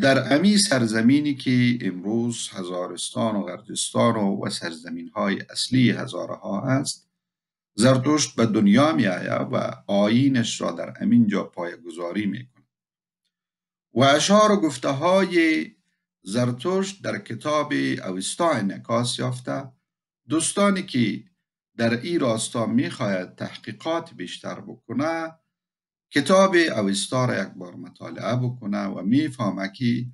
در امی سرزمینی که امروز هزارستان و غردستان و, و سرزمین های اصلی هزاره ها است زرتشت به دنیا می آید و آینش را در امین جا پایگذاری می کند و اشعار و گفته های زرتشت در کتاب اوستا نکاس یافته دوستانی که در این راستا می خواهد تحقیقات بیشتر بکنه کتاب اویستا را یک بار مطالعه بکنه و میفهمه که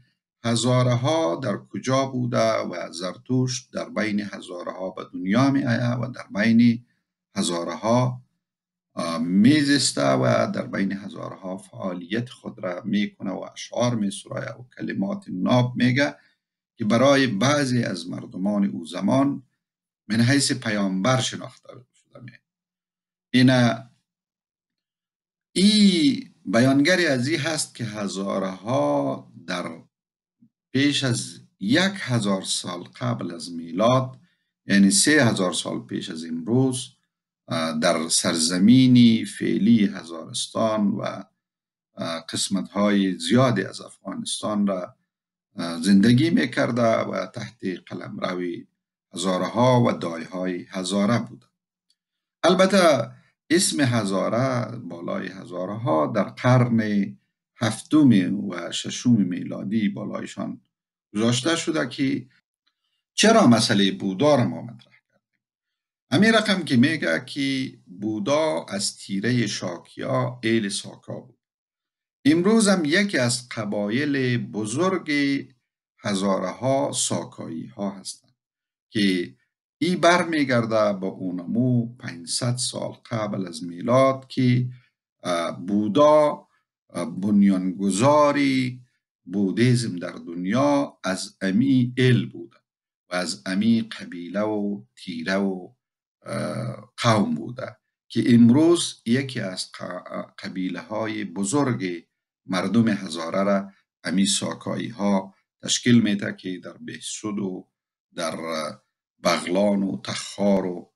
هزاره ها در کجا بوده و زرتوش در بین هزاره ها به دنیا می آیه و در بین هزاره ها میزسته و در بین هزاره ها فعالیت خود را میکنه و اشعار می سرایه و کلمات ناب میگه که برای بعضی از مردمان او زمان من حیث پیامبر شناخته شده می اینه ای بیانگری از این هست که هزارها در پیش از یک هزار سال قبل از میلاد یعنی سه هزار سال پیش از امروز در سرزمینی فعلی هزارستان و قسمت های زیادی از افغانستان را زندگی می کرده و تحت قلم روی ها و دایهای های هزاره بوده البته اسم هزاره بالای هزاره ها در قرن هفتم و ششم میلادی بالایشان گذاشته شده که چرا مسئله بودا را ما مطرح کردیم همین رقم که میگه که بودا از تیره شاکیا ایل ساکا بود امروز هم یکی از قبایل بزرگ هزاره ها ساکایی ها هستند که ای میگرده به اونمو 500 سال قبل از میلاد که بودا بنیانگذاری بودیزم در دنیا از امی ال بوده و از امی قبیله و تیره و قوم بوده که امروز یکی از قبیله های بزرگ مردم هزاره را امی ساکایی ها تشکیل میده که در بهسود و در بغلان و تخار و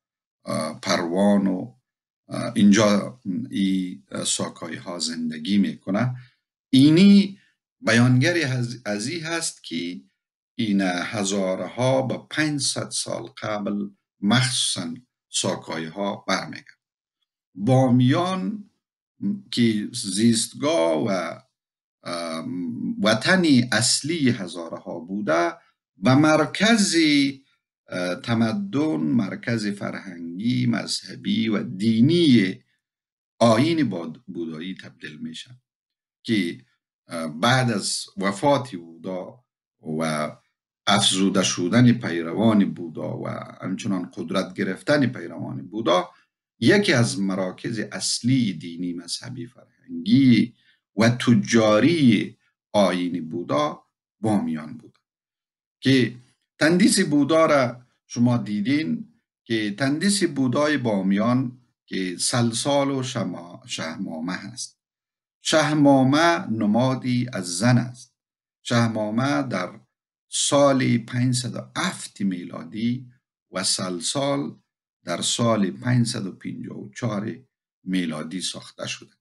پروان و اینجا ای ساکایها ها زندگی میکنه اینی بیانگری از ای هست که این هزاره ها به 500 سال قبل مخصوصا ساکای ها برمیگرد بامیان که زیستگاه و وطنی اصلی هزاره ها بوده و مرکزی تمدن مرکز فرهنگی مذهبی و دینی آین بودایی تبدیل میشن که بعد از وفات بودا و افزوده شدن پیروان بودا و همچنان قدرت گرفتن پیروان بودا یکی از مراکز اصلی دینی مذهبی فرهنگی و تجاری آین بودا بامیان بود که تندیس بودا را شما دیدین که تندیس بودای بامیان که سلسال و شما شهمامه هست شهمامه نمادی از زن است شهمامه در سال 507 میلادی و سلسال در سال 554 میلادی ساخته شده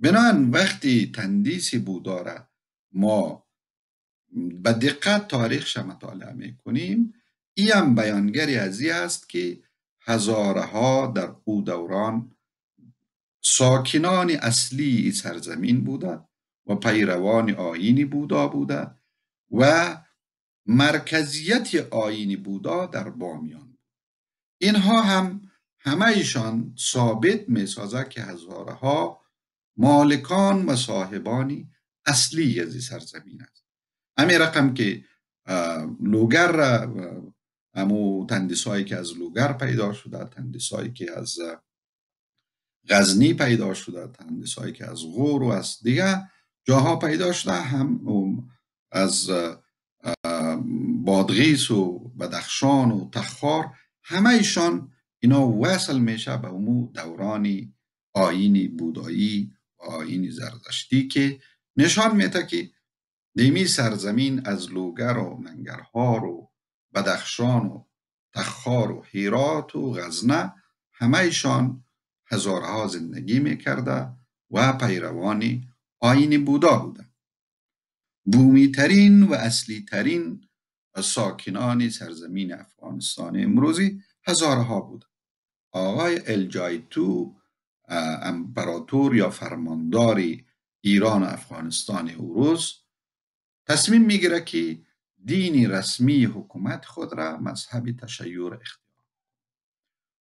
بنان وقتی تندیس بودا را ما به دقت شما مطالعه می کنیم ای هم بیانگری از است که ها در او دوران ساکنان اصلی سرزمین بوده و پیروان آینی بودا بوده و مرکزیت آینی بودا در بامیان اینها هم همه ایشان ثابت می سازه که ها مالکان و صاحبانی اصلی از سرزمین است همین رقم که لوگر امو تندیس هایی که از لوگر پیدا شده تندیس هایی که از غزنی پیدا شده تندیس هایی که از غور و از دیگه جاها پیدا شده هم از بادغیس و بدخشان و تخار همه ایشان اینا وصل میشه به امو دورانی آین بودایی و آین زردشتی که نشان میده که دیمی سرزمین از لوگر و ننگرهار و بدخشان و تخار و هیرات و غزنه همه ایشان هزارها زندگی میکرده و پیروانی آین بودا بومی بومیترین و اصلیترین ساکنان سرزمین افغانستان امروزی هزارها بود آقای الجایتو امپراتور یا فرمانداری ایران و افغانستان امروز تصمیم میگیره که دینی رسمی حکومت خود را مذهب تشیع اختیار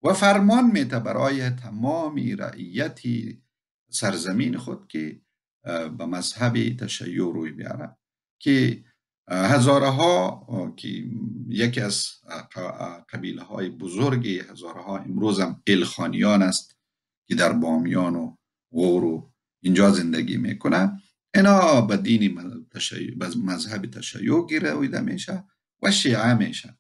و فرمان میته برای تمام رعیت سرزمین خود که به مذهب تشیع روی بیاره که هزاره ها که یکی از قبیله های بزرگ هزاره امروز هم الخانیان است که در بامیان و غور و اینجا زندگی میکنه اینا به دین مذهب تشیع گیرویده میشه و شیعه میشه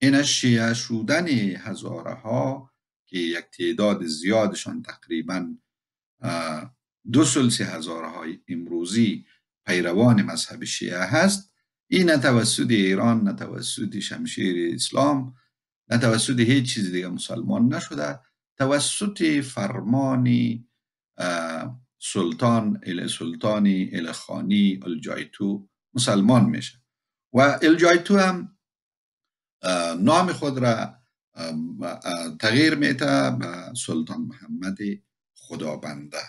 این شیعه شدن هزاره ها که یک تعداد زیادشان تقریبا دو سلسی هزاره های امروزی پیروان مذهب شیعه هست این نه توسط ایران نه توسط شمشیر اسلام نه توسط هیچ چیز دیگه مسلمان نشده توسط فرمانی سلطان ال سلطانی ال خانی جایتو مسلمان میشه و جایتو هم نام خود را تغییر میته به سلطان محمد خدابنده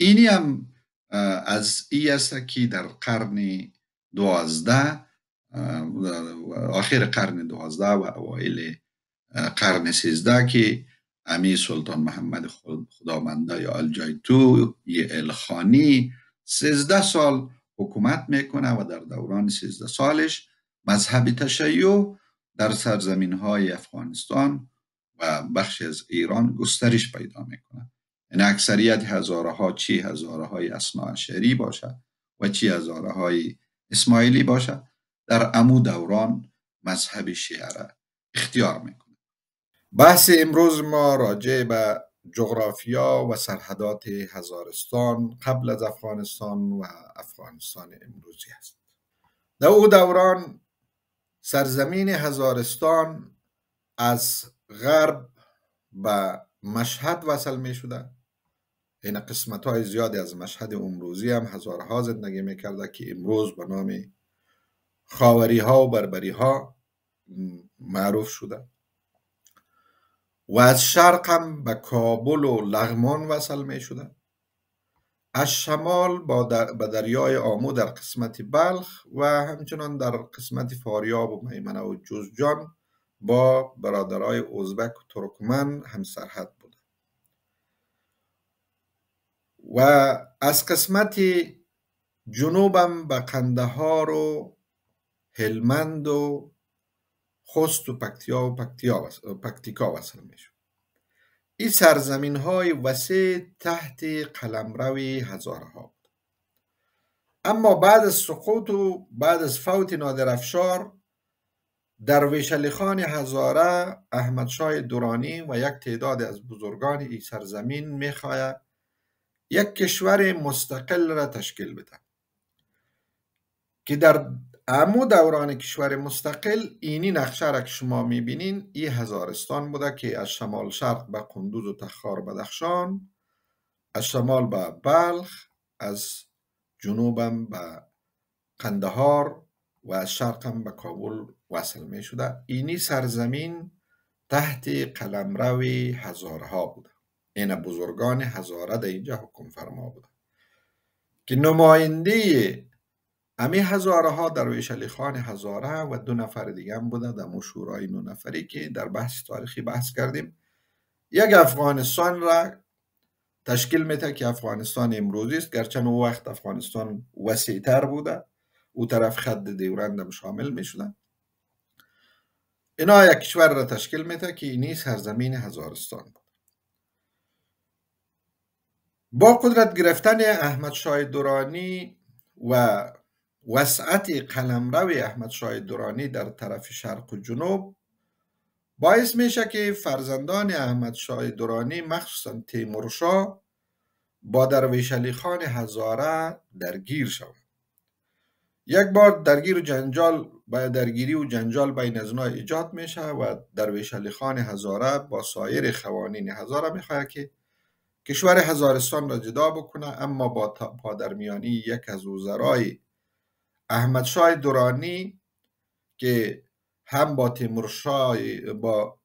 اینی هم از ای است که در قرن دوازده آخر قرن دوازده و اوایل قرن سیزده که امی سلطان محمد یه الجایتو الخانی 13 سال حکومت میکنه و در دوران 13 سالش مذهب تشیع در سرزمین های افغانستان و بخش از ایران گسترش پیدا میکنه این یعنی اکثریت هزاره ها چی هزاره های اصناعشری باشه و چی هزاره های اسماعیلی باشه در امو دوران مذهب شیعه اختیار میکنه بحث امروز ما راجع به جغرافیا و سرحدات هزارستان قبل از افغانستان و افغانستان امروزی است در او دوران سرزمین هزارستان از غرب به مشهد وصل می شده این قسمت های زیادی از مشهد امروزی هم هزارها زندگی می کرده که امروز به نام خاوری ها و بربری ها معروف شده و از شرق هم به کابل و لغمان وصل می شدن. از شمال با به دریای آمو در قسمت بلخ و همچنان در قسمت فاریاب و میمنه و جزجان با برادرای ازبک و ترکمن هم سرحد بود و از قسمت جنوبم به قندهار و هلمند و خست و پکتیا و پکتیا و پکتیکا وصل این سرزمین های وسیع تحت قلمرو هزارها بود اما بعد از سقوط و بعد از فوت نادرافشار در ویشلی خان هزاره احمد شای دورانی و یک تعداد از بزرگان این سرزمین میخواهد یک کشور مستقل را تشکیل بده که در امو دوران کشور مستقل اینی نقشه را که شما میبینین ای هزارستان بوده که از شمال شرق به قندوز و تخار بدخشان از شمال به بلخ از جنوبم به قندهار و از شرقم به کابل وصل می شده اینی سرزمین تحت قلمرو هزارها بوده این بزرگان هزاره در اینجا حکم فرما بوده که نماینده امی هزاره ها درویش علی خان هزاره و دو نفر دیگه هم بودن در مشورای نو نفری که در بحث تاریخی بحث کردیم یک افغانستان را تشکیل میده که افغانستان امروزی است گرچه اون وقت افغانستان وسیع تر بوده او طرف خط دیورند شامل میشدن اینا یک کشور را تشکیل میده که هر زمین هزارستان بود با قدرت گرفتن احمد شاه دورانی و وسعت قلمرو احمد شاه دورانی در طرف شرق و جنوب باعث میشه که فرزندان احمد شاه دورانی مخصوصا تیمورشاه با درویش علی خان هزاره درگیر شد یک بار درگیر و جنجال با درگیری و جنجال بین از اونها ایجاد میشه و درویش علی خان هزاره با سایر خوانین هزاره میخواه که کشور هزارستان را جدا بکنه اما با پادرمیانی یک از وزرای احمد شای دورانی که هم با تیمورشاه با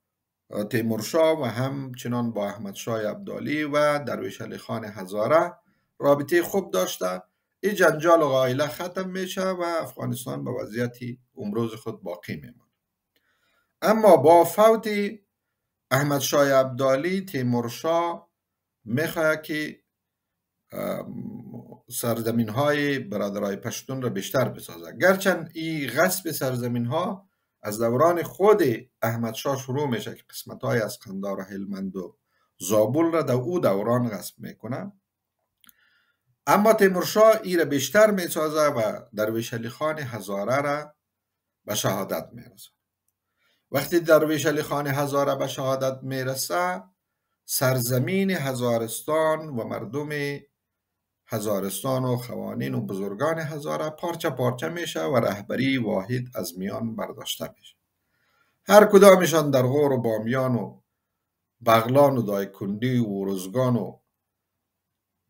شا و همچنان با احمد شای عبدالی و درویش علی خان هزاره رابطه خوب داشته این جنجال و ختم میشه و افغانستان به وضعیتی امروز خود باقی میمونه اما با فوت احمد شای عبدالی تیمورشاه میخواه که سرزمین های برادرای پشتون را بیشتر بسازد گرچند این غصب سرزمین ها از دوران خود احمد شاه شروع میشه که قسمت های از قندار و هلمند و زابل را در او دوران غصب میکنه اما تیمورشاه ای را بیشتر میسازه و درویش علی خان هزاره را به شهادت میرسه وقتی درویش علی خان هزاره به شهادت میرسه سرزمین هزارستان و مردم هزارستان و خوانین و بزرگان هزاره پارچه پارچه میشه و رهبری واحد از میان برداشته میشه هر کدامشان در غور و بامیان و بغلان و دایکندی و روزگان و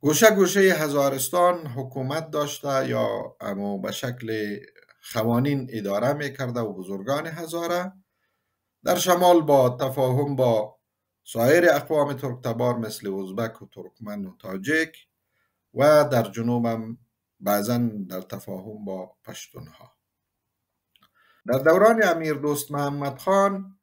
گوشه گوشه هزارستان حکومت داشته یا اما به شکل خوانین اداره میکرده و بزرگان هزاره در شمال با تفاهم با سایر اقوام ترکتبار مثل ازبک و ترکمن و تاجیک و در جنوبم بعضا در تفاهم با ها در دوران امیر دوست محمد خان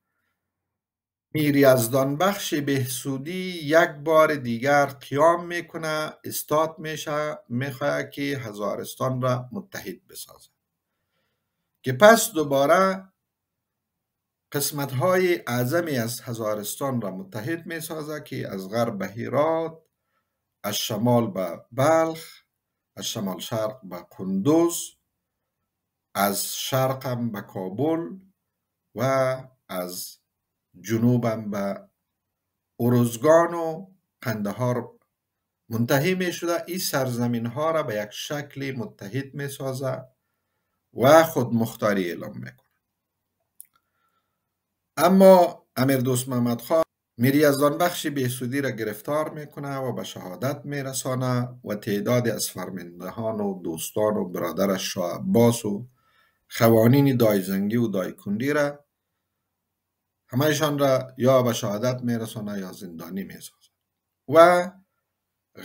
میری از بخش بهسودی یک بار دیگر قیام میکنه استاد میشه میخواه که هزارستان را متحد بسازه که پس دوباره قسمت های اعظمی از هزارستان را متحد میسازه که از غرب هرات از شمال به بلخ از شمال شرق به کندوز، از شرقم به کابل و از جنوبم به اروزگان و قندهار منتهی می شده این سرزمین ها را به یک شکل متحد می سازه و خود مختاری اعلام میکنه اما امیر دوست محمد خان میری از آن بخش بهسودی را گرفتار میکنه و به شهادت میرسانه و تعداد از فرمندهان و دوستان و برادرش شاه و خوانین دایزنگی و دایکندی را همهشان را یا به شهادت میرسانه یا زندانی میسازه و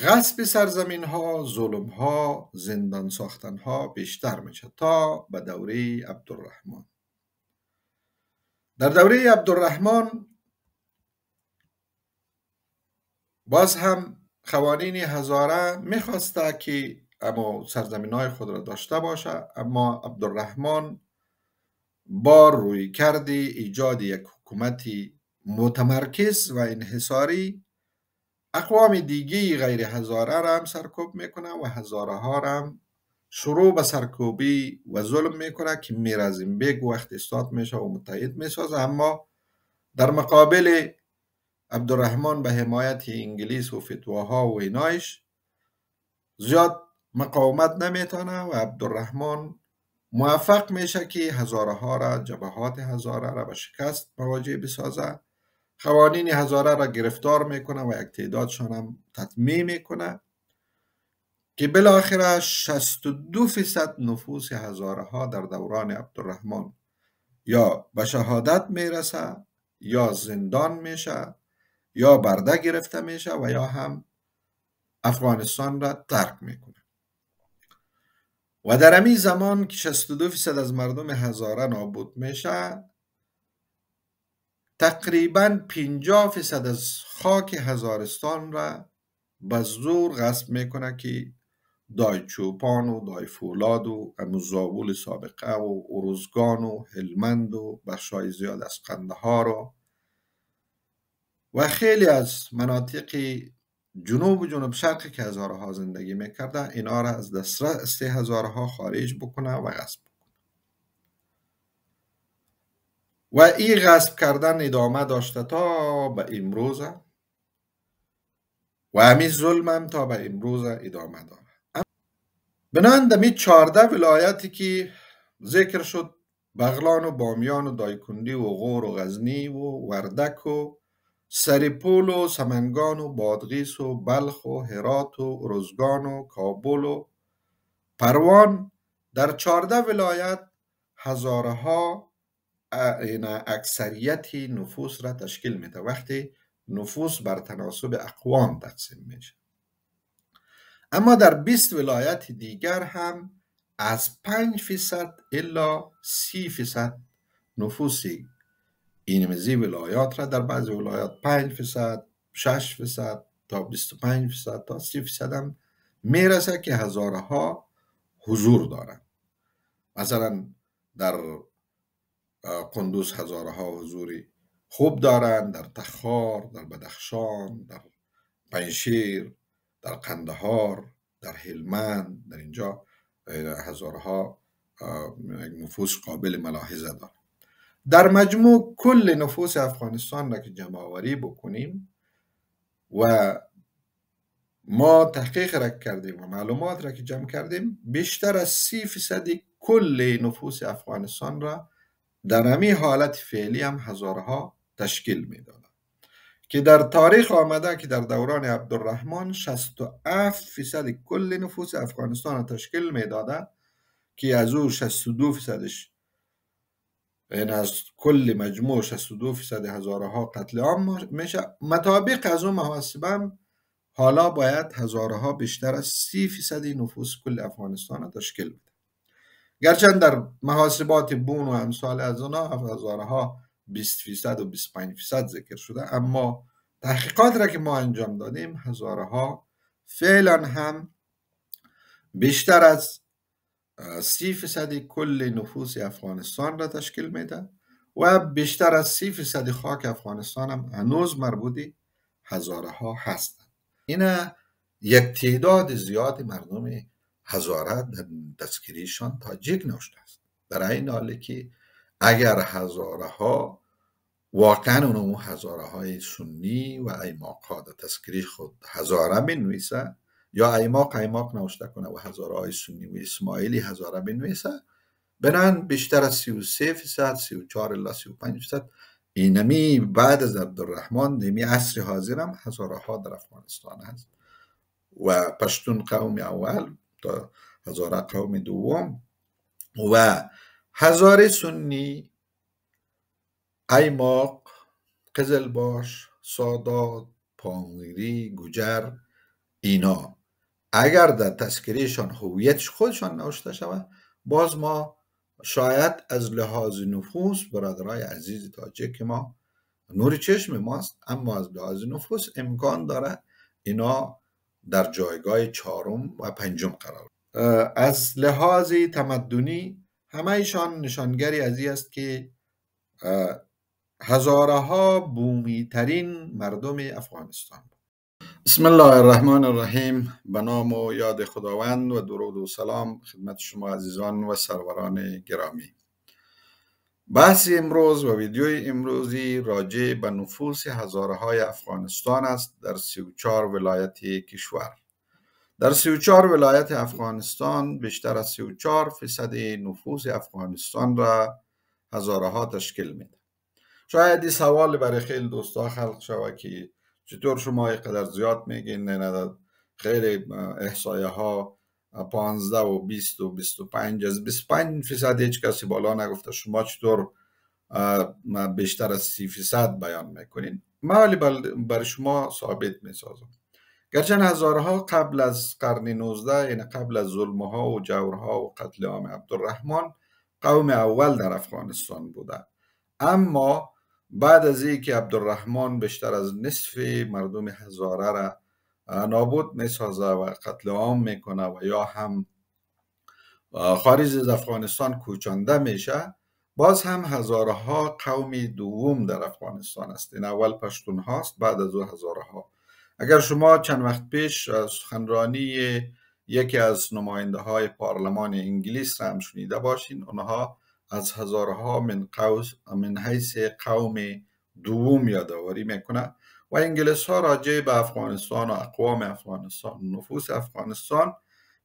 غصب سرزمین ها، ظلم ها، زندان ساختن ها بیشتر میشه تا به دوره عبدالرحمن در دوره عبدالرحمن باز هم قوانین هزاره میخواسته که اما سرزمین های خود را داشته باشه اما عبدالرحمن با روی کردی ایجاد یک حکومتی متمرکز و انحصاری اقوام دیگه غیر هزاره را هم سرکوب میکنه و هزاره ها را هم شروع به سرکوبی و ظلم میکنه که میرزیم بگو وقت استاد میشه و متحد میسازه اما در مقابل عبدالرحمن به حمایت انگلیس و فتواها و اینایش زیاد مقاومت نمیتانه و عبدالرحمن موفق میشه که هزاره ها را جبهات هزاره را به شکست مواجه بسازه قوانین هزاره را گرفتار میکنه و یک تعدادشان هم تطمیع میکنه که بالاخره 62 فیصد نفوس هزاره ها در دوران عبدالرحمن یا به شهادت میرسه یا زندان میشه یا برده گرفته میشه و یا هم افغانستان را ترک میکنه و در امی زمان که 62 فیصد از مردم هزاره نابود میشه تقریبا 50 فیصد از خاک هزارستان را به زور غصب میکنه که دای چوپان و دای فولاد و اموزاول سابقه و اروزگان و هلمند و بخشای زیاد از قندهار و خیلی از مناطق جنوب و جنوب شرقی که هزارها زندگی میکردن اینا را از دسترس هزارها خارج بکنه و غصب بکنه و این غصب کردن ادامه داشته تا به امروز و همین ظلم هم تا به امروز ادامه داره بنان دمی چارده ولایتی که ذکر شد بغلان و بامیان و دایکندی و غور و غزنی و وردک و سریپول و سمنگان و بادغیس و بلخ و هرات و و کابل و پروان در چهارده ولایت هزارها اکثریت نفوس را تشکیل میده وقتی نفوس بر تناسب اقوام تقسیم میشه اما در 20 ولایت دیگر هم از 5 فیصد الا 30 فیصد نفوسی اینمزی ولایات را در بعضی ولایات 5 فیصد 6 فیصد تا 25 فیصد تا 30 فیصد هم میرسه که ها حضور دارن مثلا در قندوز ها حضوری خوب دارن در تخار در بدخشان در پنشیر در قندهار در هلمند در اینجا هزارها نفوس قابل ملاحظه دارن در مجموع کل نفوس افغانستان را که جمع بکنیم و ما تحقیق را کردیم و معلومات را که جمع کردیم بیشتر از سی فیصد کل نفوس افغانستان را در همی حالت فعلی هم هزارها تشکیل میدادند که در تاریخ آمده که در دوران عبدالرحمن 67 فیصد کل نفوس افغانستان را تشکیل میداده که از او 62 فیصدش این از کل مجموع 62 فیصد هزاره ها قتل عام میشه مطابق از اون هم حالا باید هزاره ها بیشتر از 30 فیصد نفوس کل افغانستان تشکیل بده گرچند در محاسبات بون و امثال از اونا هزاره ها 20 فیصد و 25 فیصد ذکر شده اما تحقیقات را که ما انجام دادیم هزاره ها فعلا هم بیشتر از سی فیصد کل نفوس افغانستان را تشکیل میده و بیشتر از سی فیصد خاک افغانستان هم هنوز مربوطی هزاره ها هستند این یک تعداد زیاد مردم هزاره در تذکریشان تاجیک نوشته است برای این حاله که اگر هزاره ها واقعا اونمو هزاره های سنی و در تذکری خود هزاره می نویسند یا ایماق ایماق کنه و هزاره های سنی و اسماعیلی هزاره بنویسه بنان بیشتر از 33 فیصد 34 الا 35 فیصد اینمی بعد از عبدالرحمن نمی عصر حاضر هم هزاره ها در افغانستان هست و پشتون قوم اول تا هزاره قوم دوم و هزاره سنی ایماق قزلباش سادات پانگری گجر اینا اگر در تذکرهشان هویتش خودشان نوشته شود باز ما شاید از لحاظ نفوس برادرای عزیز که ما نور چشم ماست اما از لحاظ نفوس امکان داره اینا در جایگاه چهارم و پنجم قرار از لحاظ تمدنی همه ایشان نشانگری از این است که هزارها بومی ترین مردم افغانستان بسم الله الرحمن الرحیم به نام و یاد خداوند و درود و سلام خدمت شما عزیزان و سروران گرامی بحث امروز و ویدیوی امروزی راجع به نفوس های افغانستان است در 34 ولایت کشور در 34 ولایت افغانستان بیشتر از 34 فیصد نفوس افغانستان را هزارها تشکیل میده شاید این سوال برای خیلی دوستا خلق شود که چطور شما اینقدر زیاد میگین نه خیلی احسایه ها 15 و 20 و 25 از 25 فیصد هیچ کسی بالا نگفته شما چطور بیشتر از 30 فیصد بیان میکنین من بر شما ثابت میسازم گرچه هزارها قبل از قرن 19 یعنی قبل از ظلم ها و ها و قتل عام عبدالرحمن قوم اول در افغانستان بوده اما بعد از این که عبدالرحمن بیشتر از نصف مردم هزاره را نابود میسازه و قتل عام میکنه و یا هم خارج از افغانستان کوچانده میشه باز هم هزاره ها قوم دوم در افغانستان است این اول پشتون هاست بعد از او هزاره ها اگر شما چند وقت پیش سخنرانی یکی از نماینده های پارلمان انگلیس را هم شنیده باشین آنها از هزارها من قوس من حیث قوم دوم یادآوری میکنه و انگلیس ها راجع به افغانستان و اقوام افغانستان نفوس افغانستان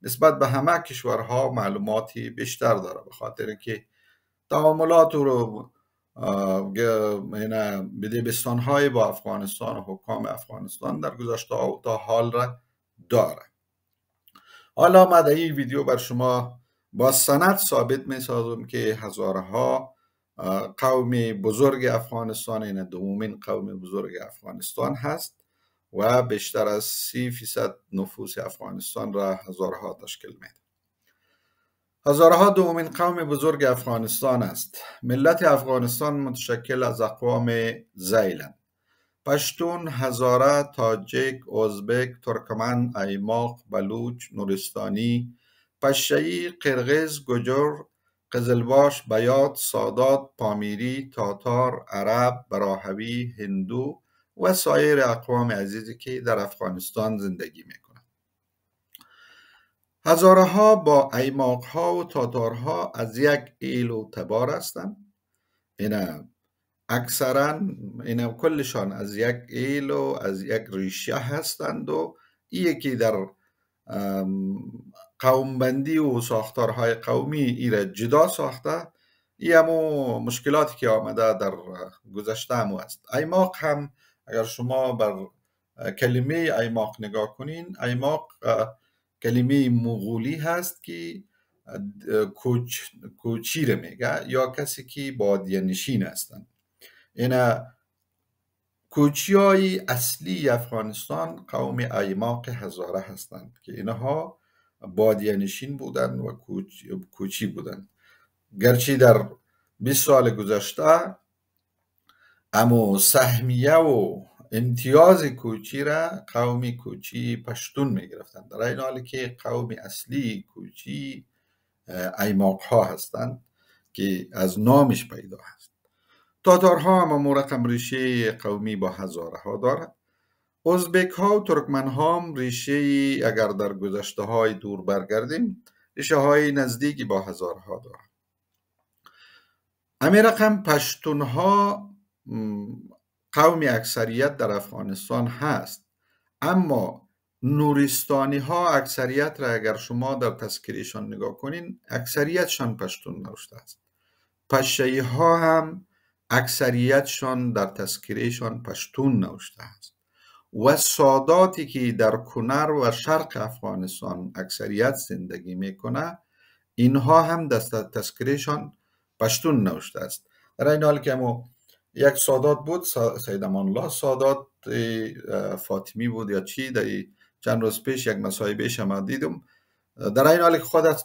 نسبت به همه کشورها معلوماتی بیشتر داره به خاطر که تعاملات رو یعنی بدبستان های با افغانستان و حکام افغانستان در گذشته تا حال را داره حالا من در این ویدیو بر شما با سند ثابت می سازم که هزارها قوم بزرگ افغانستان این یعنی دومین قوم بزرگ افغانستان هست و بیشتر از سی فیصد نفوس افغانستان را هزارها تشکیل میده هزارها دومین قوم بزرگ افغانستان است ملت افغانستان متشکل از اقوام زیلند پشتون، هزاره، تاجیک، ازبک، ترکمن، ایماق، بلوچ، نورستانی، پشهی، قرغز گجر، قزلباش، بیات، سادات، پامیری، تاتار، عرب، براهوی، هندو و سایر اقوام عزیزی که در افغانستان زندگی میکنند. هزاره ها با ایماق ها و ها از یک ایل و تبار هستند. اینا اکثرا اینا کلشان از یک ایل و از یک ریشه هستند و ایه که در قومبندی و ساختارهای قومی ای جدا ساخته ای همو مشکلاتی که آمده در گذشته همو است ایماق هم اگر شما بر کلمه ایماق نگاه کنین ایماق کلمه مغولی هست که کوچ، کوچیر میگه یا کسی که بادیه نشین هستند کوچی های اصلی افغانستان قوم ایماق هزاره هستند که اینها بادیانشین بودن و کوچی بودن گرچه در 20 سال گذشته اما سهمیه و امتیاز کوچی را قوم کوچی پشتون می گرفتن در این حالی که قوم اصلی کوچی ایماق ها هستند که از نامش پیدا هست تاتارها هم رقم ریشه قومی با هزاره ها دارد ازبک ها و ترکمن ها هم ریشه اگر در گذشته های دور برگردیم ریشه های نزدیکی با هزارها دارند همین رقم پشتون ها قوم اکثریت در افغانستان هست اما نورستانی ها اکثریت را اگر شما در تذکریشان نگاه کنین اکثریتشان پشتون نوشته است پشه ها هم اکثریتشان در تذکرهشان پشتون نوشته است و ساداتی که در کنر و شرق افغانستان اکثریت زندگی میکنه اینها هم دست تذکرهشان پشتون نوشته است در این حال که یک سادات بود سید امان الله سادات فاطمی بود یا چی در چند روز پیش یک مسایبش شما دیدم در این حال که خود از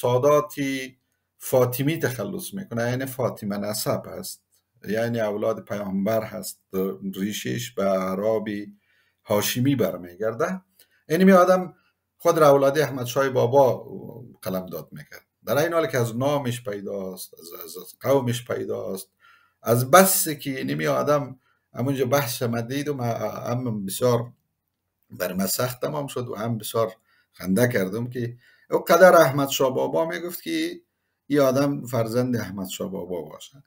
ساداتی فاطمی تخلص میکنه یعنی فاطمه نسب است یعنی اولاد پیامبر هست ریشش به اعراب هاشمی برمیگرده این می آدم خود را اولاد احمد شای بابا قلم داد میکرد در این حال که از نامش پیداست از, از قومش پیداست از بس که نمی آدم همونجا بحث مدید و هم بسیار بر مسخ سختم شد و هم بسیار خنده کردم که او قدر احمد شاه بابا میگفت که این آدم فرزند احمد شاه بابا باشد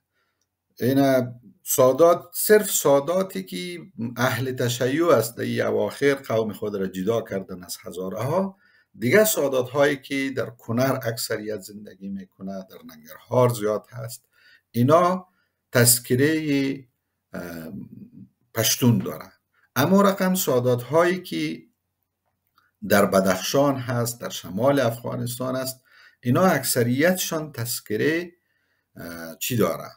اینا سادات صرف ساداتی که اهل تشیع است در اواخر قوم خود را جدا کردن از هزاره ها دیگه سادات هایی که در کنر اکثریت زندگی میکنه در ننگرهار زیاد هست اینا تذکره پشتون داره اما رقم سادات هایی که در بدخشان هست در شمال افغانستان است اینا اکثریتشان تذکره چی داره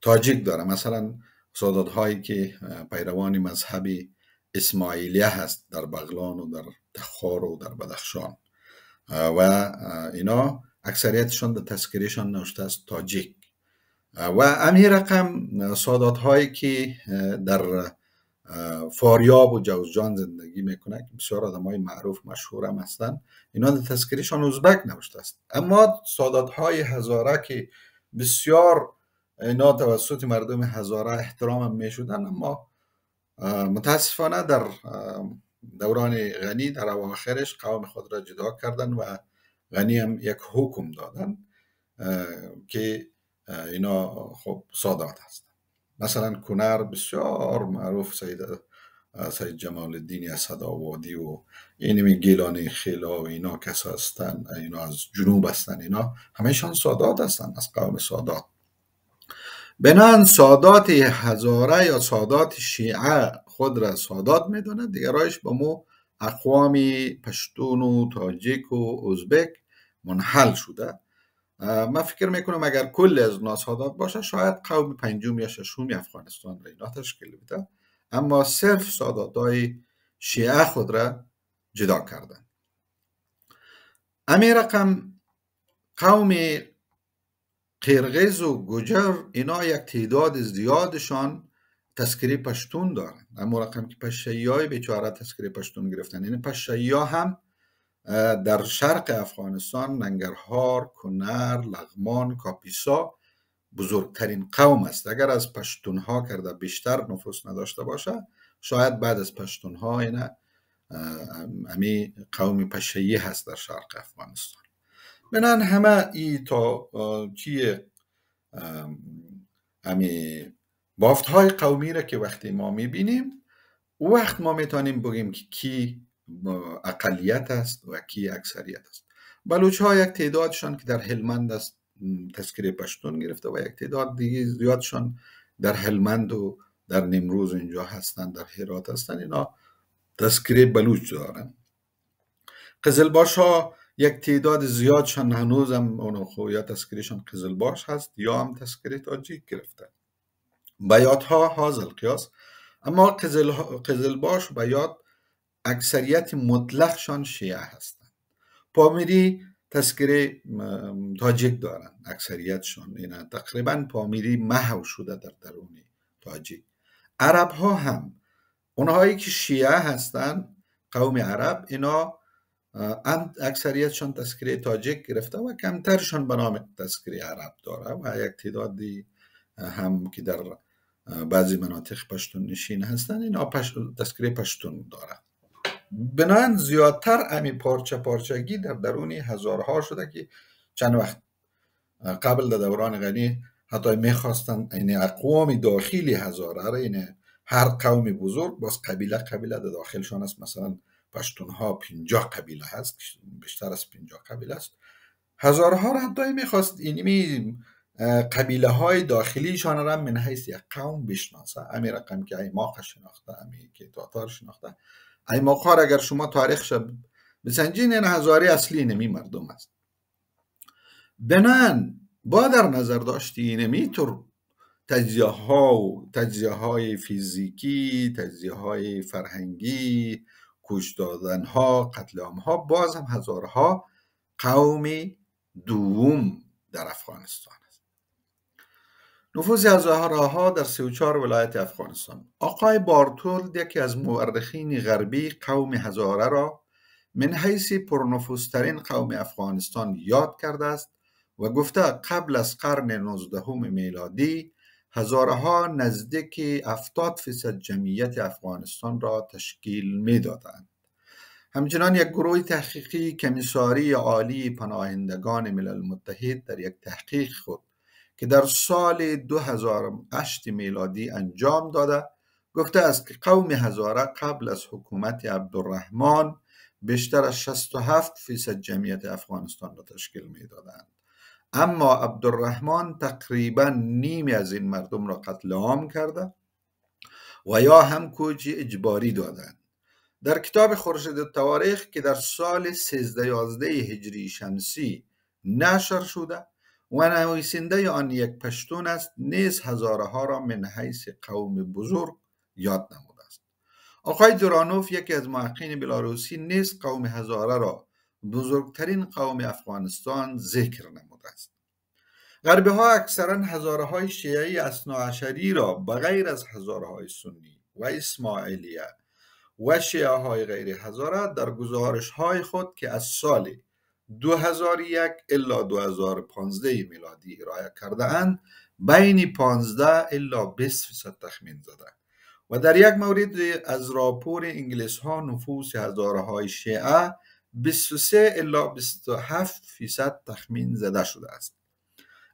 تاجیک داره مثلا سادات که پیروان مذهب اسماعیلیه هست در بغلان و در تخار و در بدخشان و اینا اکثریتشان در تذکرهشان نوشته است تاجیک و امی رقم سادات هایی که در فاریاب و جوزجان زندگی میکنه که بسیار آدم های معروف مشهور هم هستن اینا در تذکرهشان ازبک نوشته است اما سادات های هزاره که بسیار اینا توسط مردم هزاره احترام هم اما متاسفانه در دوران غنی در آخرش قوم خود را جدا کردن و غنی هم یک حکم دادن که اینا خب سادات هست مثلا کنر بسیار معروف سید سید جمال الدین اسد آبادی و این گیلان خیلا و اینا کس هستن اینا از جنوب هستن اینا همشان سادات هستن از قوم سادات بنان سادات هزاره یا سادات شیعه خود را سادات میداند دیگرایش با مو اقوام پشتون و تاجیک و ازبک منحل شده من فکر میکنم اگر کل از ناسادات باشه شاید قوم پنجم یا ششم افغانستان را اینا تشکیل اما صرف ساداتای شیعه خود را جدا کردن امی رقم قوم قرغز و گجر اینا یک تعداد زیادشان تسکری پشتون دارن اما رقم که پشایی های بیچاره تسکری پشتون گرفتن این یعنی پشایی ها هم در شرق افغانستان ننگرهار، کنر، لغمان، کاپیسا بزرگترین قوم است اگر از پشتون ها کرده بیشتر نفوس نداشته باشه شاید بعد از پشتون ها یعنی، اینا امی قوم پشایی هست در شرق افغانستان منان همه این تا چیه امی بافت های قومی را که وقتی ما میبینیم او وقت ما میتونیم بگیم که کی اقلیت است و کی اکثریت است بلوچ ها یک تعدادشان که در هلمند است تذکره پشتون گرفته و یک تعداد دیگه زیادشان در هلمند و در نمروز اینجا هستند در هرات هستند اینا تذکره بلوچ دارن قزلباش ها یک تعداد زیادشان هنوز هم اون یا قزل قزلباش هست یا هم تذکری تاجیک گرفته بیات ها حاضل قیاس اما قزل... قزلباش و بیات اکثریت مطلقشان شیعه هستند پامیری تسکری تاجیک دارن اکثریتشان اینا تقریبا پامیری محو شده در درون تاجیک عرب ها هم اونهایی که شیعه هستند قوم عرب اینا هم اکثریتشان تذکره تاجیک گرفته و کمترشان به نام تذکره عرب داره و یک تعدادی هم که در بعضی مناطق پشتون نشین هستن اینا پش... تذکره پشتون داره بنان زیادتر امی پارچه پارچگی در درون هزارها شده که چند وقت قبل در دوران غنی حتی میخواستن این اقوام داخلی هزاره این یعنی هر قوم بزرگ باز قبیله قبیله در داخلشان است مثلا پشتون ها پینجا قبیله هست بیشتر از پینجا قبیله است هزارها را حتی میخواست اینمی یعنی قبیله های داخلیشان را من حیث یک قوم بشناسه امی رقم که ایماق شناخته امی که تاتار شناخته ایماق اگر شما تاریخ شد بسنجین این هزاری اصلی نمی مردم است بنان با در نظر داشتی اینمی یعنی تو تجزیه ها و تجزیه های فیزیکی تجزیه های فرهنگی کوش دادن ها قتل عام ها باز هم هزارها قوم دوم در افغانستان است نفوذ ها در 34 ولایت افغانستان آقای بارتولد یکی از مورخین غربی قوم هزاره را من حیث پرنفوذترین قوم افغانستان یاد کرده است و گفته قبل از قرن 19 میلادی ها نزدیک 70 فیصد جمعیت افغانستان را تشکیل می دادند. همچنان یک گروه تحقیقی کمیساری عالی پناهندگان ملل متحد در یک تحقیق خود که در سال 2008 میلادی انجام داده گفته است که قوم هزاره قبل از حکومت عبدالرحمن بیشتر از 67 فیصد جمعیت افغانستان را تشکیل میدادند اما عبدالرحمن تقریبا نیمی از این مردم را قتل عام کرده و یا هم کوچی اجباری دادند در کتاب خورشید تواریخ که در سال 1311 هجری شمسی نشر شده و نویسنده آن یک پشتون است نیز هزاره ها را من حیث قوم بزرگ یاد نموده است آقای دورانوف یکی از محققین بلاروسی نیز قوم هزاره را بزرگترین قوم افغانستان ذکر نموده است غربه ها اکثرا هزاره های شیعی اصناعشری را به غیر از هزاره های سنی و اسماعیلیه و شیعه های غیر هزاره در گزارش های خود که از سال 2001 الا 2015 میلادی ارائه کرده اند بین 15 الا 20 فیصد تخمین زده و در یک مورد از راپور انگلیس ها نفوس هزاره های شیعه 23 الا 27 فیصد تخمین زده شده است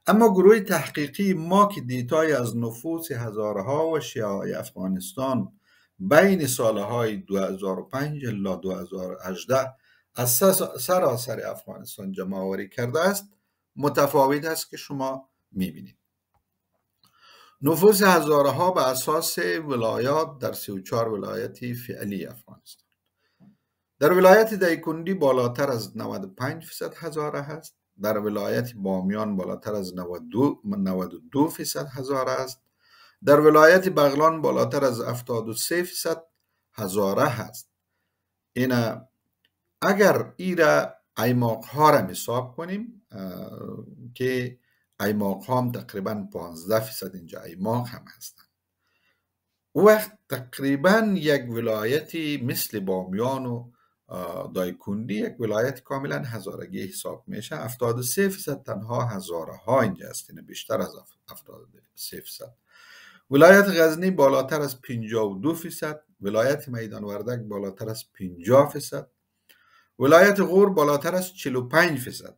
اما گروه تحقیقی ما که دیتای از نفوس هزارها و شیعه افغانستان بین سالهای 2005 الا 2018 از سراسر افغانستان جمع آوری کرده است متفاوت است که شما میبینید نفوس هزارها به اساس ولایات در 34 ولایتی فعلی افغانستان در ولایت دایکندی بالاتر از 95 فیصد هزاره هست در ولایت بامیان بالاتر از 92, 92 فیصد هزاره است در ولایت بغلان بالاتر از 73 فیصد هزاره هست این اگر ای را ایماق ها را حساب کنیم که ایماق ها هم تقریبا 15 فیصد اینجا ایماق هم هستند وقت تقریبا یک ولایتی مثل بامیان و دایکوندی یک ولایت کاملا هزارگی حساب میشه 73 فیصد تنها هزاره ها اینجا است یعنی بیشتر از 73 فیصد ولایت غزنی بالاتر از 52 فیصد ولایت میدان وردک بالاتر از 50 فیصد ولایت غور بالاتر از 45 فیصد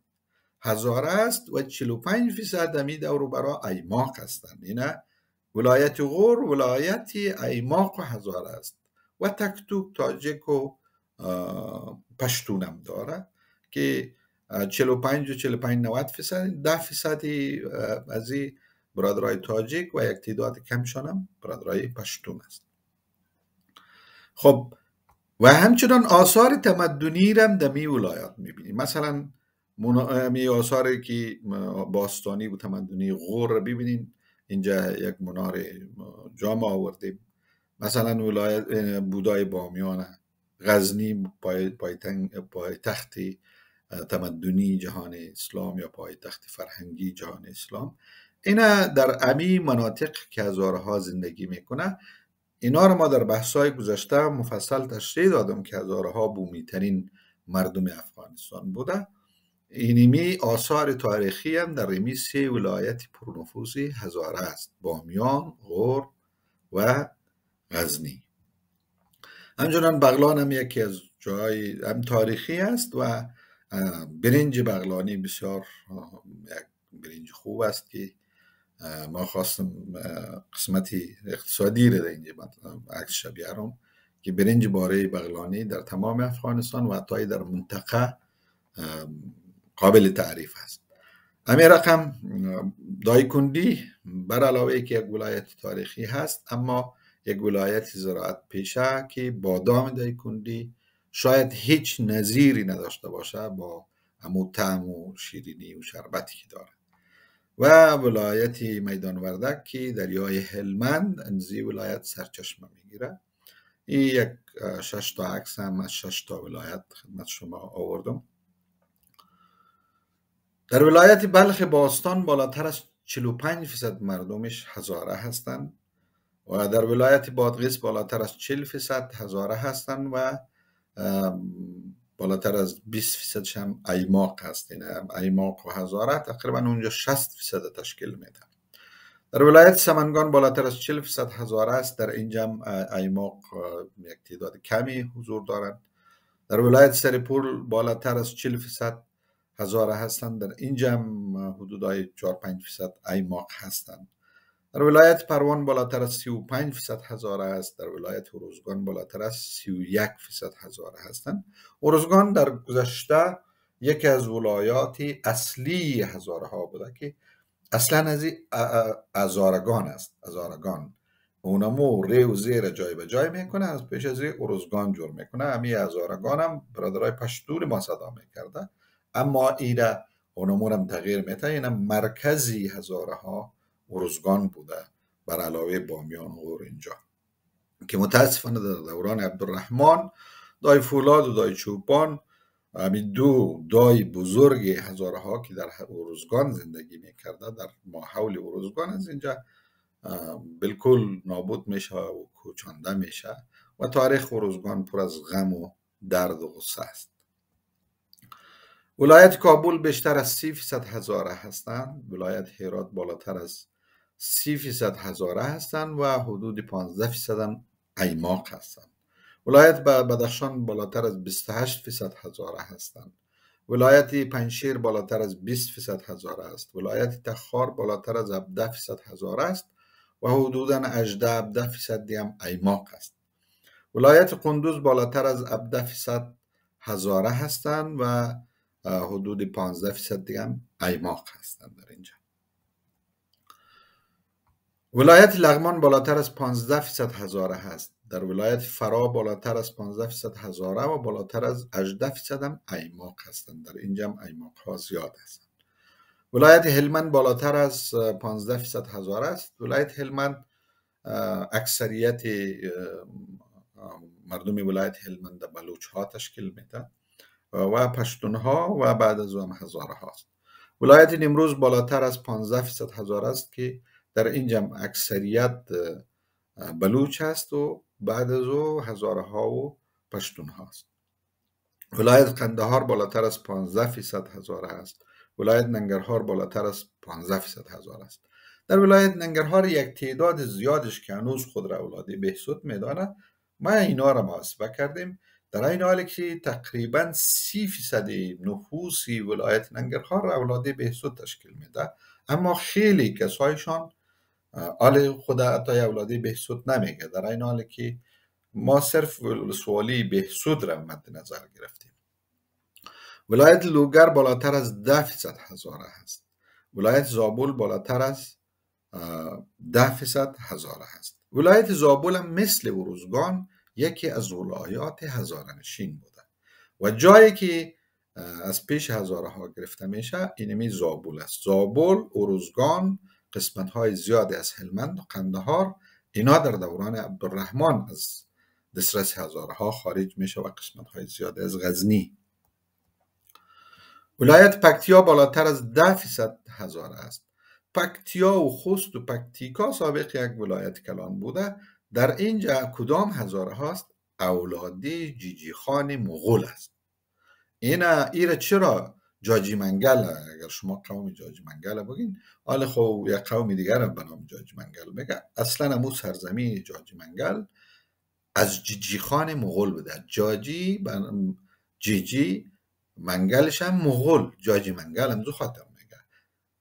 هزاره است و 45 فیصد همی دور برا ایماق هستند اینه یعنی ولایت غور ولایتی ایماق و هزاره است و تکتوک تاجک پشتون هم داره که 45 و 45 90 فیصد 10 فیصد از این برادرای تاجیک و یک تعداد کمشان هم برادرای پشتون است خب و همچنان آثار تمدنی را هم در می ولایات میبینیم مثلا می آثاری که باستانی و تمدنی غور را ببینیم اینجا یک منار جام آوردیم مثلا ولایت بودای بامیان غزنی پایتخت تمدنی جهان اسلام یا پایتخت فرهنگی جهان اسلام اینا در امی مناطق که هزارها زندگی میکنه اینا رو ما در بحثای گذشته مفصل تشریح دادم که هزارها ترین مردم افغانستان بوده اینمی آثار تاریخی هم در امی سه ولایت پرنفوذ هزاره است بامیان، غور و غزنی همچنان بغلان هم یکی از جای هم تاریخی است و برنج بغلانی بسیار یک برنج خوب است که ما خواستم قسمتی اقتصادی را در اینجا عکس شبیارم که برنج باره بغلانی در تمام افغانستان و حتی در منطقه قابل تعریف است همه رقم دایکندی بر علاوه که یک ولایت تاریخی هست اما یک ولایت زراعت پیشه که بادام دایکندی شاید هیچ نظیری نداشته باشه با امو تعم و شیرینی و شربتی که داره و ولایت میدان وردک که دریای هلمند انزی ولایت سرچشمه میگیره این یک شش تا عکس هم از شش تا ولایت خدمت شما آوردم در ولایت بلخ باستان بالاتر از 45 فیصد مردمش هزاره هستند و در ولایت بادغیس بالاتر از 40 فیصد هزاره هستند و بالاتر از 20 فیصد یعنی هم ایماق هستین ایماق و هزاره تقریبا اونجا 60 فیصد تشکیل میده در ولایت سمنگان بالاتر از 40 فیصد هزاره است در اینجا ایماق یک تعداد کمی حضور دارند در ولایت سریپور بالاتر از 40 فیصد هزاره هستند در اینجا حدودای 4 5 فیصد ایماق هستند در ولایت پروان بالاتر از 35 فیصد هزاره است در ولایت اروزگان بالاتر از 31 فیصد هزاره هستند اروزگان در گذشته یکی از ولایات اصلی هزاره ها بوده که اصلا از ازارگان است ازارگان اونمو ری و زیر جای به جای میکنه از پیش از اروزگان جور میکنه همی ازارگان هم برادرای پشتون ما صدا میکرده اما ایره اونمو هم تغییر میته اینم مرکزی هزاره ها ارزگان بوده بر علاوه بامیان و اینجا که متاسفانه در دوران عبدالرحمن دای فولاد و دای چوبان همین دو دای بزرگ هزارها که در اروزگان زندگی میکرده در ماحول اروزگان از اینجا بالکل نابود میشه و کوچانده میشه و تاریخ اروزگان پر از غم و درد و غصه است ولایت کابل بیشتر از سی فیصد هزاره هستند ولایت بالاتر از سی فیصد هزاره هستند و حدود 15 فیصد هم ایماق هستند ولایت بدخشان بالاتر از 28 فیصد هزاره هستند ولایت پنشیر بالاتر از 20 فیصد هزاره است ولایت تخار بالاتر از 17 فیصد هزاره است و حدودا 18 17 فیصد هم ایماق است ولایت قندوز بالاتر از 17 فیصد هزاره هستند و حدود 15 فیصد دیگه هم ایماق هستند در اینجا ولایت لغمان بالاتر از 15 فیصد هزاره هست در ولایت فرا بالاتر از 15 فیصد هزاره و بالاتر از 18 فیصد هم ایماق هستند در اینجا هم ایماق ها زیاد هستند ولایت هلمند بالاتر از 15 فیصد هزاره است ولایت هلمند اکثریت مردم ولایت هلمند بلوچ ها تشکیل میده و پشتون ها و بعد از اون هزاره هاست ولایت نمروز بالاتر از 15 فیصد هزاره است که در اینجا اکثریت بلوچ هست و بعد از او هزاره ها و پشتون هاست ولایت قندهار بالاتر از 15 فیصد هزاره است ولایت ننگرهار بالاتر از 15 فیصد هزاره است در ولایت ننگرهار یک تعداد زیادش که هنوز خود را اولاده بهسود میدانه ما اینا را محاسبه کردیم در این حال که تقریبا سی فیصد نفوس ولایت ننگرهار را اولاده بهسود تشکیل میده اما خیلی کسایشان آل خدا حتی اولادی بهسود نمیگه در این حال که ما صرف سوالی بهسود را مد نظر گرفتیم ولایت لوگر بالاتر از ده فیصد هزاره هست ولایت زابول بالاتر از ده فیصد هزاره هست ولایت زابول هم مثل وروزگان یکی از ولایات هزاره نشین بوده و جایی که از پیش هزاره ها گرفته میشه اینمی زابول است زابول اروزگان قسمت های زیادی از هلمند و قندهار اینا در دوران عبدالرحمن از دسترس هزارها خارج میشه و قسمت های زیادی از غزنی ولایت پکتیا بالاتر از ده فیصد هزار است پکتیا و خوست و پکتیکا سابق یک ولایت کلان بوده در اینجا کدام هزاره هاست اولادی جیجی خان مغول است این ایره چرا جاجی منگل اگر شما قوم جاجی منگل بگین حال خب یک قوم دیگر به نام جاجی منگل میگه اصلا امو سرزمین جاجی منگل از جیجی خان مغول بوده جاجی جیجی منگلش هم مغول جاجی منگل هم خاطر میگه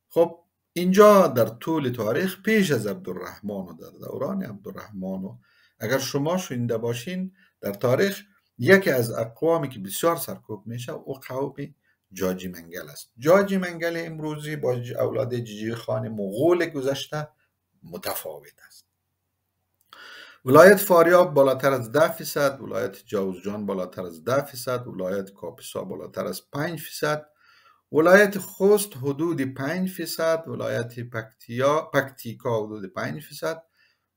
خب اینجا در طول تاریخ پیش از عبدالرحمن و در دوران عبدالرحمن و اگر شما شنیده باشین در تاریخ یکی از اقوامی که بسیار سرکوب میشه او قومی جاجی منگل است جاجی منگل امروزی با اولاد جیجی خان مغول گذشته متفاوت است ولایت فاریاب بالاتر از 10 فیصد ولایت جاوزجان بالاتر از 10 فیصد ولایت کاپیسا بالاتر از 5 فیصد ولایت خوست حدود 5 فیصد ولایت پکتیا پکتیکا حدود 5 فیصد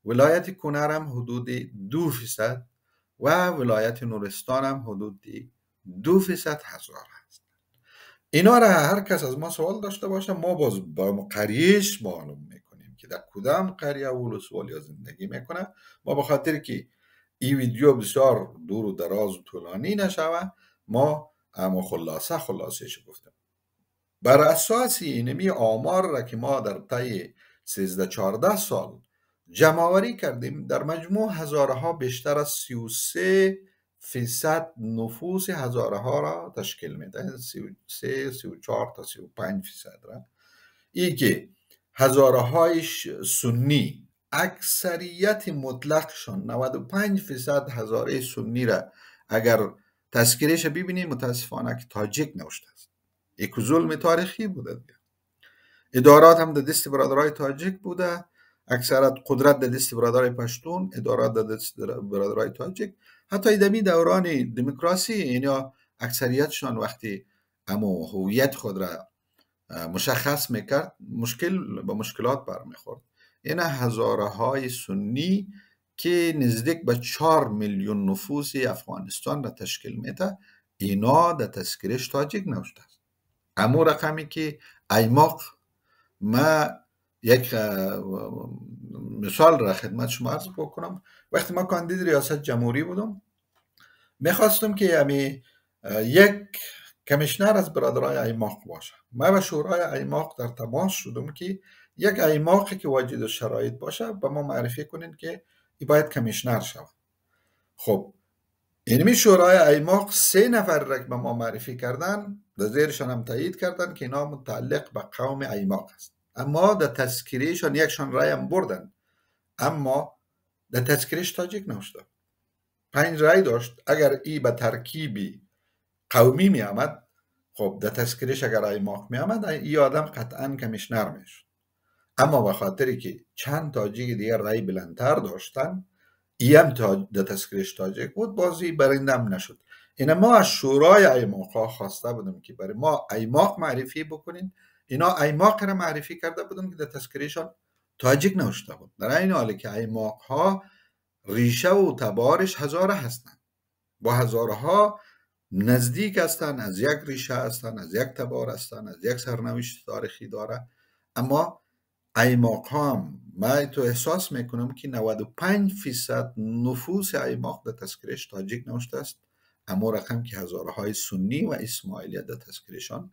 ولایت کنرم حدودی حدود 2 فیصد و ولایت نورستانم هم حدود 2 فیصد هزار اینا را هر کس از ما سوال داشته باشه ما باز با قریش معلوم میکنیم که در کدام قریه و سوال یا زندگی میکنه ما به خاطر که این ویدیو بسیار دور و دراز و طولانی نشوه ما اما خلاصه خلاصه گفتم بر اساس اینمی آمار را که ما در طی 13 14 سال جمعوری کردیم در مجموع هزارها بیشتر از 33 فیصد نفوس هزاره ها را تشکیل میده سی و چار تا سی و پنج فیصد ای که هزاره های سنی اکثریت مطلقشان 95 فیصد هزاره سنی را اگر تذکیرش ببینید متاسفانه که تاجیک نوشته است یک ظلم تاریخی بوده ادارات هم در دست برادرای تاجیک بوده اکثرت قدرت در دست برادرای پشتون ادارات در دست برادرای تاجیک حتی ایدمی دوران دموکراسی اینا اکثریتشان وقتی اما هویت خود را مشخص میکرد مشکل با مشکلات برمیخورد این هزاره های سنی که نزدیک به چهار میلیون نفوس افغانستان را تشکیل میده اینا در تذکرش تاجیک نوشته است اما رقمی که ایماق ما یک مثال را خدمت شما عرض بکنم وقتی ما کاندید ریاست جمهوری بودم میخواستم که امی یعنی، یک کمیشنر از برادرای ایماق باشه من و شورای ایماق در تماس شدم که یک ایماقی که واجد شرایط باشه به ما معرفی کنین که ای باید کمیشنر شود خب اینمی شورای ایماق سه نفر را به ما معرفی کردن در زیرشان هم تایید کردن که اینا متعلق به قوم ایماق است اما در یکشان رای هم بردن اما در تذکریش تاجیک نوشته پنج رای داشت اگر ای به ترکیبی قومی می آمد خب در تذکریش اگر رای ماخ می آمد ای آدم قطعا کمیشنر میشد اما به خاطری که چند تاجیک دیگر رای بلندتر داشتن ای هم در تذکریش تاجیک بود بازی برنده هم نشد این یعنی ما از شورای ایماق ها خواسته بودم که برای ما ایماق معرفی بکنین اینا ایماق را معرفی کرده بودم که در شان تاجیک نوشته بود در این حالی که ایماق ها ریشه و تبارش هزاره هستند با هزاره ها نزدیک هستند از یک ریشه هستند از یک تبار هستند از یک سرنوشت تاریخی داره اما ایماق ها هم من تو احساس میکنم که 95 فیصد نفوس ایماق در تذکرهش تاجیک نوشته است اما رقم که هزاره های سنی و اسماعیلی در شان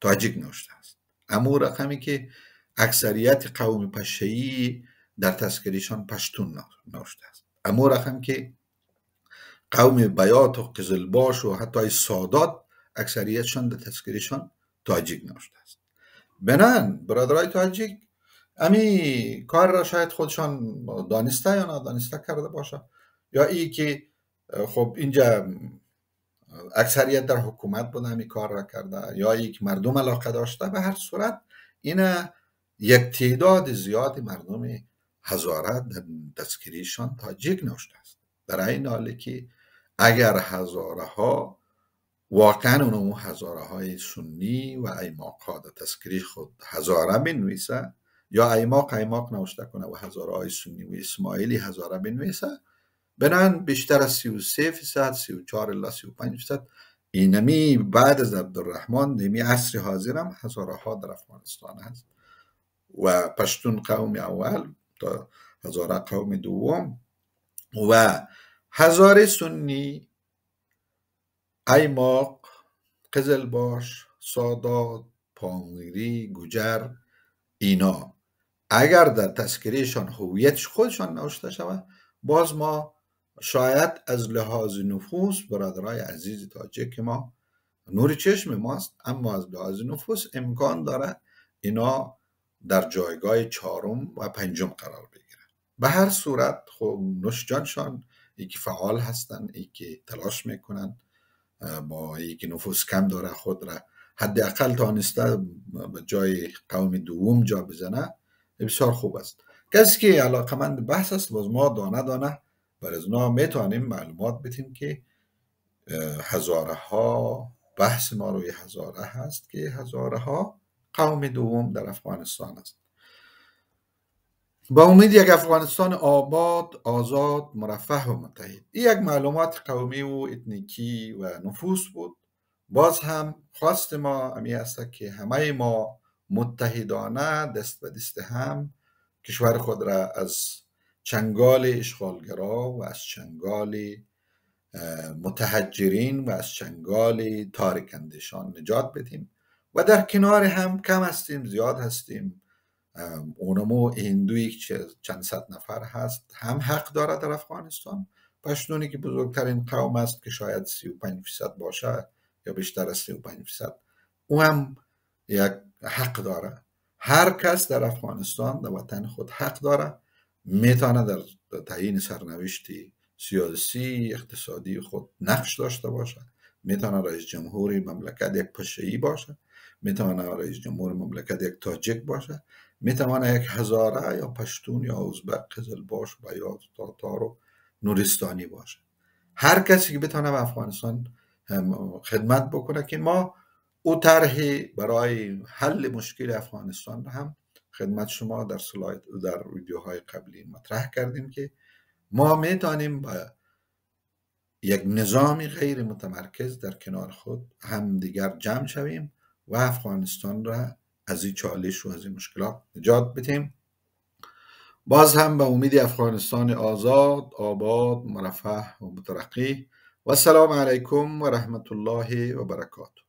تاجیک نوشته است اما رقمی که اکثریت قوم پشهی در تذکریشان پشتون نوشته است اما رقم که قوم بیات و قزلباش و حتی سادات اکثریتشان در تذکریشان تاجیک نوشته است بنان برادرای تاجیک امی کار را شاید خودشان دانسته یا نادانسته کرده باشه یا ای که خب اینجا اکثریت در حکومت بودن همی کار را کرده یا یک مردم علاقه داشته به هر صورت این یک تعداد زیاد مردم هزاره در دستگیریشان تاجیک نوشته است برای این حالی که اگر هزاره ها واقعا اون هزاره های سنی و ایماق ها در تذکری خود هزاره بنویسه یا ایماق ایماق نوشته کنه و هزاره های سنی و اسماعیلی هزاره بنویسه برن بیشتر از 33 فیصد 34 الا 35 فیصد اینمی بعد از عبدالرحمن نمی عصر حاضر هم هزاره ها در افغانستان هست و پشتون قوم اول تا هزاره قوم دوم و هزاره سنی ایماق قزلباش سادات پانگری گجر اینا اگر در تذکرهشان هویتش خودشان نوشته شود باز ما شاید از لحاظ نفوس برادرای عزیز تاجک ما نور چشم ماست اما از لحاظ نفوس امکان داره اینا در جایگاه چهارم و پنجم قرار بگیرن به هر صورت خب نوش جانشان یکی فعال هستن یکی تلاش میکنن با یکی نفوس کم داره خود را حداقل تانسته به جای قوم دوم جا بزنه بسیار خوب است کسی که علاقمند بحث است باز ما دانه دانه برای از اونها معلومات بتیم که هزاره ها بحث ما روی هزاره هست که هزاره ها قوم دوم در افغانستان است با امید یک افغانستان آباد، آزاد، مرفه و متحد این یک معلومات قومی و اتنیکی و نفوس بود باز هم خواست ما امی است که همه ما متحدانه دست به دست هم کشور خود را از چنگال اشغالگرا و از چنگال متحجرین و از چنگال تارکندشان نجات بدیم و در کنار هم کم هستیم زیاد هستیم اونمو هندوی چند صد نفر هست هم حق داره در افغانستان پشتونی که بزرگترین قوم است که شاید 35 فیصد باشه یا بیشتر از 35 فیصد او هم یک حق داره هر کس در افغانستان در وطن خود حق داره میتونه در تعیین سرنوشتی سیاسی اقتصادی خود نقش داشته باشد میتونه رئیس جمهور مملکت یک پشه باشد میتونه رئیس جمهور مملکت یک تاجک باشد میتونه یک هزاره یا پشتون یا ازبک باش و یا تاتار و نورستانی باشه هر کسی که بتونه به افغانستان خدمت بکنه که ما او طرحی برای حل مشکل افغانستان هم خدمت شما در سلاید در ویدیوهای قبلی مطرح کردیم که ما میتانیم با یک نظامی غیر متمرکز در کنار خود همدیگر جمع شویم و افغانستان را از این چالش و از این مشکلات نجات بدیم باز هم به امید افغانستان آزاد آباد مرفه و مترقی و سلام علیکم و رحمت الله و برکات